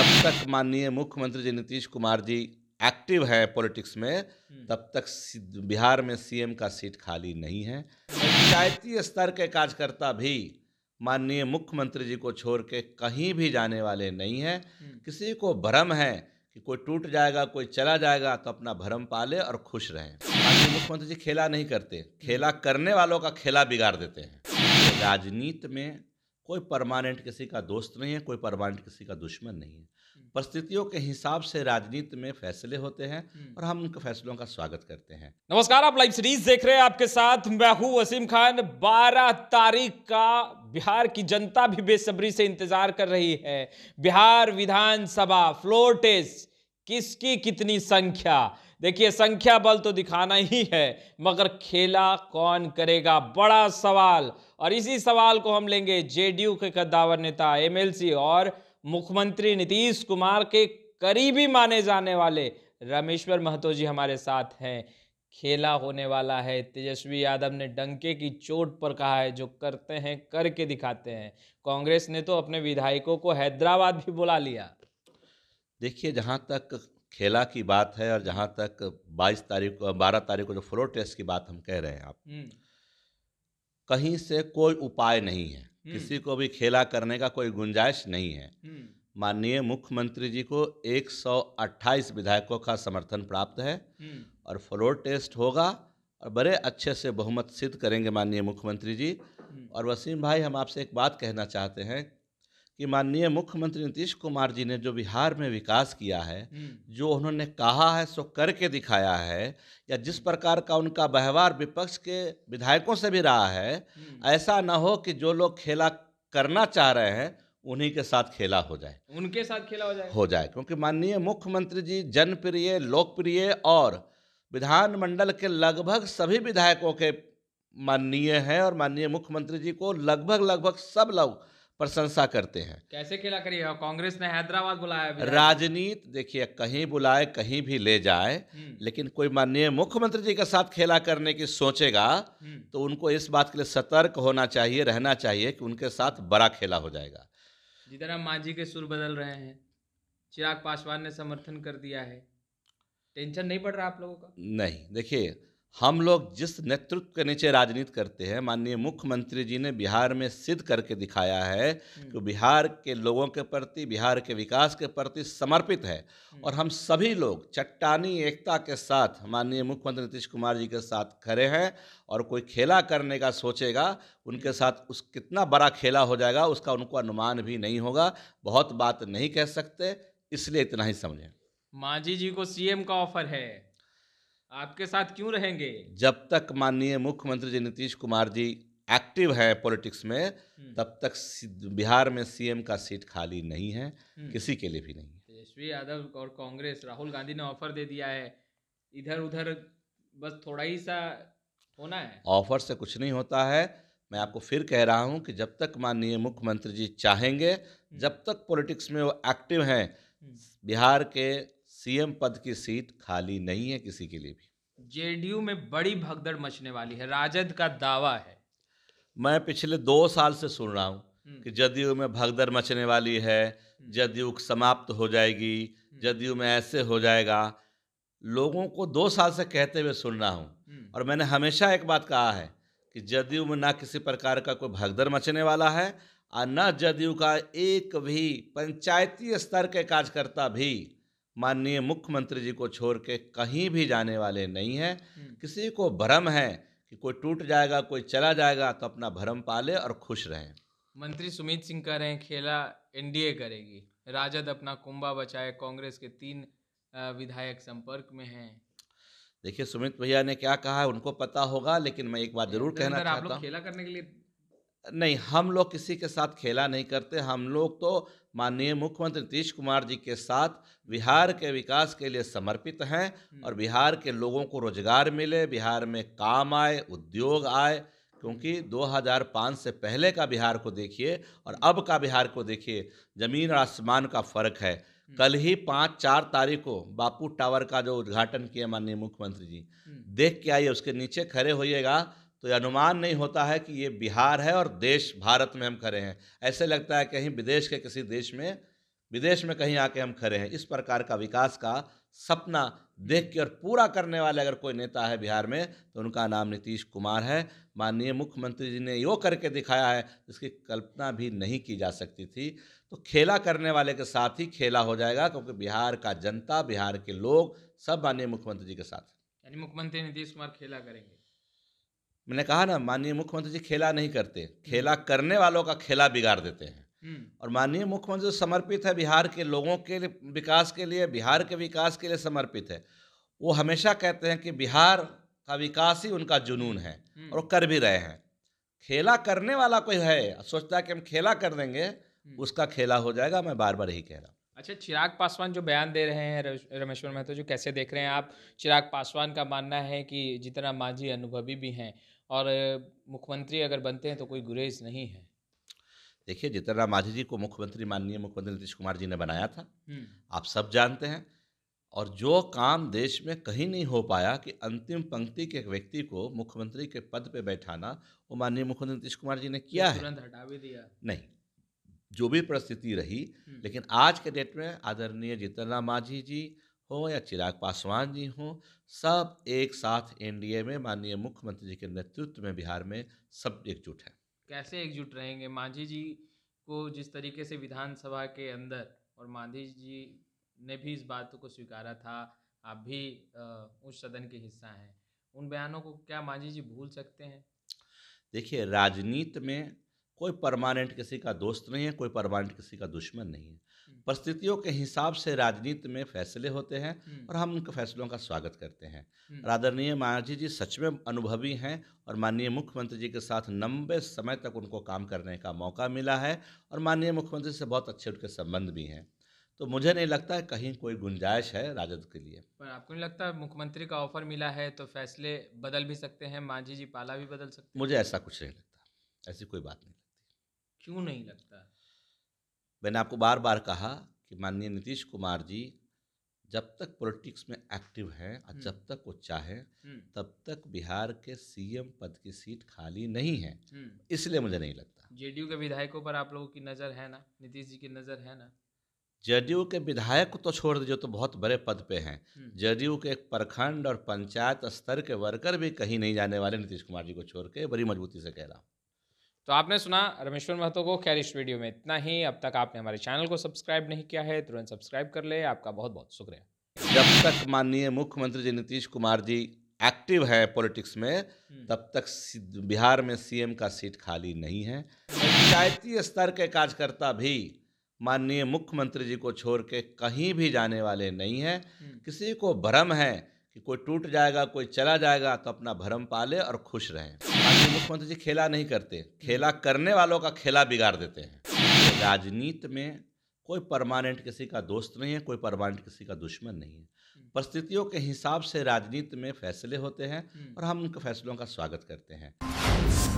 जब तक माननीय मुख्यमंत्री जी नीतीश कुमार जी एक्टिव हैं पॉलिटिक्स में हम्म। तब तक बिहार में सीएम का सीट खाली नहीं है पंचायती स्तर के कार्यकर्ता भी माननीय मुख्यमंत्री जी को छोड़ के कहीं भी जाने वाले नहीं हैं हम्म। किसी को भ्रम है कि कोई टूट जाएगा कोई चला जाएगा तो अपना भ्रम पाले और खुश रहें माननीय मुख्यमंत्री जी खेला नहीं करते खेला हम्म। करने वालों का खेला बिगाड़ देते हैं राजनीति में कोई परमानेंट किसी का दोस्त नहीं है कोई परमानेंट किसी का दुश्मन नहीं है हम्म। परिस्थितियों के हिसाब से राजनीति में फैसले होते हैं हम्म। और हम उनके फैसलों का स्वागत करते हैं नमस्कार आप लाइव सीरीज देख रहे हैं आपके साथ मैं हूं वसीम खान 12 तारीख का बिहार की जनता भी बेसब्री से इंतजार कर रही है बिहार विधानसभा फ्लोर टेस्ट किसकी कितनी संख्या देखिए संख्या बल तो दिखाना ही है मगर खेला कौन करेगा बड़ा सवाल और इसी सवाल को हम लेंगे जेडीयू के कद्दावर नेता एमएलसी और मुख्यमंत्री नीतीश कुमार के करीबी माने जाने वाले रामेश्वर महतो जी हमारे साथ हैं खेला होने वाला है तेजस्वी यादव ने डंके की चोट पर कहा है जो करते हैं करके दिखाते हैं कांग्रेस ने तो अपने विधायकों को हैदराबाद भी बुला लिया देखिए जहाँ तक खेला की बात है और जहाँ तक 22 तारीख को 12 तारीख को जो फ्लोर टेस्ट की बात हम कह रहे हैं आप हम्म। कहीं से कोई उपाय नहीं है हम्म। किसी को भी खेला करने का कोई गुंजाइश नहीं है हम्म। माननीय मुख्यमंत्री जी को 128 विधायकों का समर्थन प्राप्त है हम्म। और फ्लोर टेस्ट होगा और बड़े अच्छे से बहुमत सिद्ध करेंगे माननीय मुख्यमंत्री जी और वसीम भाई हम आपसे एक बात कहना चाहते हैं कि माननीय मुख्यमंत्री नीतीश कुमार जी ने जो बिहार में विकास किया है हम्म। जो उन्होंने कहा है सो करके दिखाया है या जिस हम्म। प्रकार का उनका व्यवहार विपक्ष के विधायकों से भी रहा है हम्म। ऐसा ना हो कि जो लोग खेला करना चाह रहे हैं उन्हीं के साथ खेला हो जाए उनके साथ खेला हो जाए हो जाए क्योंकि माननीय मुख्यमंत्री जी जनप्रिय लोकप्रिय और विधानमंडल के लगभग सभी विधायकों के माननीय हैं और माननीय मुख्यमंत्री जी को लगभग लगभग सब लोग प्रशंसा करते हैं कैसे खेला करिए कांग्रेस ने हैदराबाद बुलाया राजनीति देखिए कहीं बुलाए कहीं भी ले जाए हम्म। लेकिन कोई माननीय मुख्यमंत्री जी के साथ खेला करने की सोचेगा हम्म। तो उनको इस बात के लिए सतर्क होना चाहिए रहना चाहिए कि उनके साथ बड़ा खेला हो जाएगा जिधर मांझी के सुर बदल रहे हैं चिराग पासवान ने समर्थन कर दिया है टेंशन नहीं पड़ रहा आप लोगों का नहीं देखिए हम लोग जिस नेतृत्व के नीचे राजनीति करते हैं माननीय मुख्यमंत्री जी ने बिहार में सिद्ध करके दिखाया है हम्म। कि बिहार के लोगों के प्रति बिहार के विकास के प्रति समर्पित है हम्म। और हम सभी लोग चट्टानी एकता के साथ माननीय मुख्यमंत्री नीतीश कुमार जी के साथ खड़े हैं और कोई खेला करने का सोचेगा उनके साथ उस कितना बड़ा खेला हो जाएगा उसका उनको अनुमान भी नहीं होगा बहुत बात नहीं कह सकते इसलिए इतना ही समझें मांझी जी को सीएम का ऑफर है आपके साथ क्यों रहेंगे जब तक माननीय मुख्यमंत्री जी नीतीश कुमार जी एक्टिव हैं पॉलिटिक्स में हम्म। तब तक बिहार में सीएम का सीट खाली नहीं है हम्म। किसी के लिए भी नहीं तेजस्वी यादव और कांग्रेस राहुल गांधी ने ऑफर दे दिया है इधर उधर बस थोड़ा ही सा होना है ऑफर से कुछ नहीं होता है मैं आपको फिर कह रहा हूं कि जब तक माननीय मुख्यमंत्री जी चाहेंगे हम्म। जब तक पॉलिटिक्स में वो एक्टिव हैं बिहार के सीएम पद की सीट खाली नहीं है किसी के लिए भी जेडीयू में बड़ी भगदड़ मचने वाली है राजद का दावा है मैं पिछले दो साल से सुन रहा हूँ हम्म। कि जदयू में भगदड़ मचने वाली है हम्म। जदयू समाप्त हो जाएगी हम्म। जदयू में ऐसे हो जाएगा लोगों को दो साल से कहते हुए सुन रहा हूँ और मैंने हमेशा एक बात कहा है कि जदयू में ना किसी प्रकार का कोई भगदड़ मचने वाला है और न जदयू का एक भी पंचायती स्तर के कार्यकर्ता भी माननीय मुख्यमंत्री जी को छोड़ के कहीं भी जाने वाले नहीं हैं हम्म। किसी को भ्रम है कि कोई टूट जाएगा कोई चला जाएगा तो अपना भ्रम पाले और खुश रहें मंत्री सुमित सिंह कह रहे हैं खेला एनडीए करेगी राजद अपना कुंबा बचाए कांग्रेस के तीन विधायक संपर्क में हैं देखिए सुमित भैया ने क्या कहा उनको पता होगा लेकिन मैं एक बात जरूर कहना चाहता हूँ खेला करने के लिए नहीं हम लोग किसी के साथ खेला नहीं करते हम लोग तो माननीय मुख्यमंत्री नीतीश कुमार जी के साथ बिहार के विकास के लिए समर्पित हैं हम्म। और बिहार के लोगों को रोजगार मिले बिहार में काम आए उद्योग आए क्योंकि 2005 से पहले का बिहार को देखिए और अब का बिहार को देखिए ज़मीन और आसमान का फ़र्क है हम्म। कल ही पाँच चार तारीख को बापू टावर का जो उद्घाटन किया माननीय मुख्यमंत्री जी हम्म। देख के आइए उसके नीचे खड़े होइएगा तो ये अनुमान नहीं होता है कि ये बिहार है और देश भारत में हम खड़े हैं ऐसे लगता है कहीं विदेश के किसी देश में विदेश में कहीं आके हम खड़े हैं इस प्रकार का विकास का सपना देख के और पूरा करने वाले अगर कोई नेता है बिहार में तो उनका नाम नीतीश कुमार है माननीय मुख्यमंत्री जी ने यो करके दिखाया है इसकी कल्पना भी नहीं की जा सकती थी तो खेला करने वाले के साथ ही खेला हो जाएगा क्योंकि बिहार का जनता बिहार के लोग सब माननीय मुख्यमंत्री जी के साथ यानी मुख्यमंत्री नीतीश कुमार खेला करेंगे मैंने कहा ना माननीय मुख्यमंत्री जी खेला नहीं करते हम्म। खेला करने वालों का खेला बिगाड़ देते हैं हम्म। और माननीय मुख्यमंत्री समर्पित है बिहार के लोगों के विकास के लिए बिहार के विकास के लिए समर्पित है वो हमेशा कहते हैं कि बिहार का विकास ही उनका जुनून है हम्म। और वो कर भी रहे हैं खेला करने वाला कोई है सोचता है कि हम खेला कर देंगे उसका खेला हो जाएगा मैं बार बार यही कह रहा हूँ अच्छा चिराग पासवान जो बयान दे रहे हैं रमेश्वर महतो जो कैसे देख रहे हैं आप चिराग पासवान का मानना है कि जितना माझी अनुभवी भी हैं और मुख्यमंत्री अगर बनते हैं तो कोई गुरेज नहीं है देखिए जितना माझी जी को मुख्यमंत्री माननीय मुख्यमंत्री नीतीश कुमार जी ने बनाया था हम्म। आप सब जानते हैं और जो काम देश में कहीं नहीं हो पाया कि अंतिम पंक्ति के व्यक्ति को मुख्यमंत्री के पद पे बैठाना वो माननीय मुख्यमंत्री नीतीश कुमार जी ने किया है हटा भी दिया नहीं जो भी परिस्थिति रही लेकिन आज के डेट में आदरणीय जीतनलाल मांझी जी हों या चिराग पासवान जी हों सब एक साथ एनडीए में माननीय मुख्यमंत्री जी के नेतृत्व में बिहार में सब एकजुट हैं कैसे एकजुट रहेंगे मांझी जी को जिस तरीके से विधानसभा के अंदर और मांझी जी ने भी इस बात को स्वीकारा था आप भी उस सदन के हिस्सा हैं उन बयानों को क्या मांझी जी भूल सकते हैं देखिए राजनीति में कोई परमानेंट किसी का दोस्त नहीं है कोई परमानेंट किसी का दुश्मन नहीं है हम्म। परिस्थितियों के हिसाब से राजनीति में फैसले होते हैं हम्म। और हम उनके फैसलों का स्वागत करते हैं हम्म। आदरणीय मायाजी जी सच में अनुभवी हैं और माननीय मुख्यमंत्री जी के साथ लंबे समय तक उनको काम करने का मौका मिला है और माननीय मुख्यमंत्री से बहुत अच्छे उनके संबंध भी हैं तो मुझे नहीं लगता है कहीं कोई गुंजाइश है राजद के लिए पर आपको नहीं लगता मुख्यमंत्री का ऑफर मिला है तो फैसले बदल भी सकते हैं मांझी जी पाला भी बदल सकते हैं मुझे ऐसा कुछ नहीं लगता ऐसी कोई बात नहीं क्यों नहीं लगता मैंने आपको बार बार कहा कि माननीय नीतीश कुमार जी जब तक पॉलिटिक्स में एक्टिव हैं और जब हम्म। तक वो चाहें हम्म। तब तक बिहार के सीएम पद की सीट खाली नहीं है हम्म। इसलिए मुझे नहीं लगता जेडीयू के विधायकों पर आप लोगों की नज़र है ना नीतीश जी की नज़र है ना जेडीयू के विधायक तो छोड़ दीजिए तो बहुत बड़े पद पे हैं जेडीयू के एक प्रखंड और पंचायत स्तर के वर्कर भी कहीं नहीं जाने वाले नीतीश कुमार जी को छोड़ के बड़ी मजबूती से कह रहा हूँ तो आपने सुना रमेश्वर महतो को खैर इस वीडियो में इतना ही अब तक आपने हमारे चैनल को सब्सक्राइब नहीं किया है तुरंत सब्सक्राइब कर ले आपका बहुत बहुत शुक्रिया जब तक माननीय मुख्यमंत्री जी नीतीश कुमार जी एक्टिव हैं पॉलिटिक्स में हम्म। तब तक बिहार में सीएम का सीट खाली नहीं है पंचायती स्तर के कार्यकर्ता भी माननीय मुख्यमंत्री जी को छोड़ के कहीं भी जाने वाले नहीं हैं हम्म। किसी को भ्रम है कि कोई टूट जाएगा कोई चला जाएगा तो अपना भ्रम पाले और खुश रहें मुख्यमंत्री जी खेला नहीं करते खेला करने वालों का खेला बिगाड़ देते हैं राजनीति में कोई परमानेंट किसी का दोस्त नहीं है कोई परमानेंट किसी का दुश्मन नहीं है परिस्थितियों के हिसाब से राजनीति में फैसले होते हैं हम्म। और हम उनके फैसलों का स्वागत करते हैं